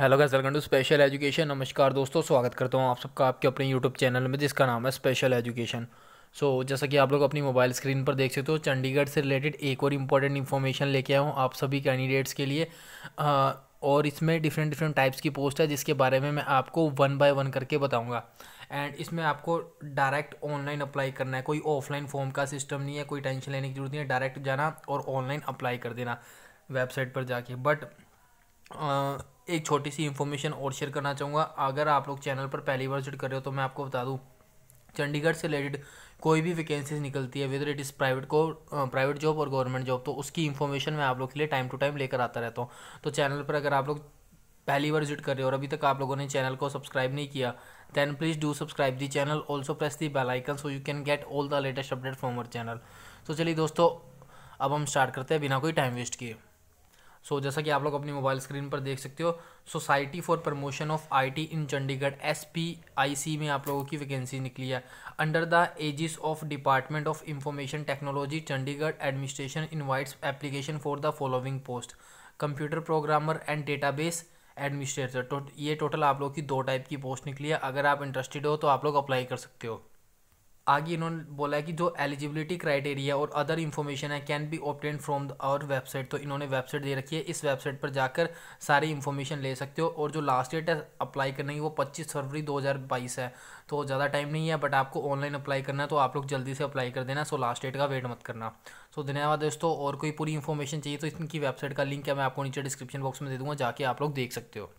hello guys welcome to special education नमस्कार दोस्तों स्वागत करता हूँ आप सबका आपके अपने यूट्यूब चैनल में जिसका नाम है स्पेशल एजुकेशन सो जैसा कि आप लोग अपनी मोबाइल स्क्रीन पर देख सकते हो चंडीगढ़ से रिलेटेड एक और इम्पॉर्टेंट इन्फॉर्मेशन लेके आया हूँ आप सभी कैंडिडेट्स के लिए आ, और इसमें डिफरेंट डिफरेंट टाइप्स की पोस्ट है जिसके बारे में मैं आपको वन बाय वन करके बताऊँगा एंड इसमें आपको डायरेक्ट ऑनलाइन अप्लाई करना है कोई ऑफलाइन फॉर्म का सिस्टम नहीं है कोई टेंशन लेने की जरूरत नहीं है डायरेक्ट जाना और ऑनलाइन अप्लाई कर देना वेबसाइट पर जाके बट एक छोटी सी इन्फॉर्मेशन और शेयर करना चाहूँगा अगर आप लोग चैनल पर पहली बार विजिट कर रहे हो तो मैं आपको बता दूँ चंडीगढ़ से रिलेटेड कोई भी वैकेंसीज निकलती है वेदर इट इज़ प्राइवेट को प्राइवेट जॉब और गवर्नमेंट जॉब तो उसकी इन्फॉर्मेशन मैं आप लोग के लिए टाइम टू टाइम लेकर आता रहता हूँ तो चैनल पर अगर आप लोग पहली बार विजिट कर रहे हो और अभी तक आप लोगों ने चैनल को सब्सक्राइब नहीं किया then please do subscribe the channel also press the bell icon so you can get all the latest update from our channel तो चलिए दोस्तों अब हम स्टार्ट करते हैं बिना कोई टाइम वेस्ट किए सो so, जैसा कि आप लोग अपनी मोबाइल स्क्रीन पर देख सकते हो society for promotion of IT in Chandigarh SPIC में आप लोगों की वैकेंसी निकली है under the aegis of department of information technology Chandigarh administration invites application for the following post computer programmer and database administrator ये टोटल आप लोग की दो टाइप की पोस्ट निकली है अगर आप इंटरेस्टेड हो तो आप लोग अप्लाई कर सकते हो आगे इन्होंने बोला है कि जो एलिजिबिलिटी क्राइटेरिया और अदर इन्फॉर्मेशन है can be obtain from our website तो इन्होंने वेबसाइट दे रखी है इस वेबसाइट पर जाकर सारी इन्फॉर्मेशन ले सकते हो और जो लास्ट डेट है अप्लाई करने की वो पच्चीस फरवरी दो हज़ार बाईस है तो ज़्यादा टाइम नहीं है बट आपको ऑनलाइन अप्लाई करना है तो आप लोग जल्दी से अप्लाई कर देना सो लास्ट डेट का वेट मत करना सो धन्यवाद दोस्तों और कोई पूरी इन्फॉर्मेशन चाहिए तो इनकी वेबसाइट का लिंक है मैं आपको नीचे डिस्क्रिप्शन बॉक्स में दे दूँगा जाके आप लोग देख सकते हो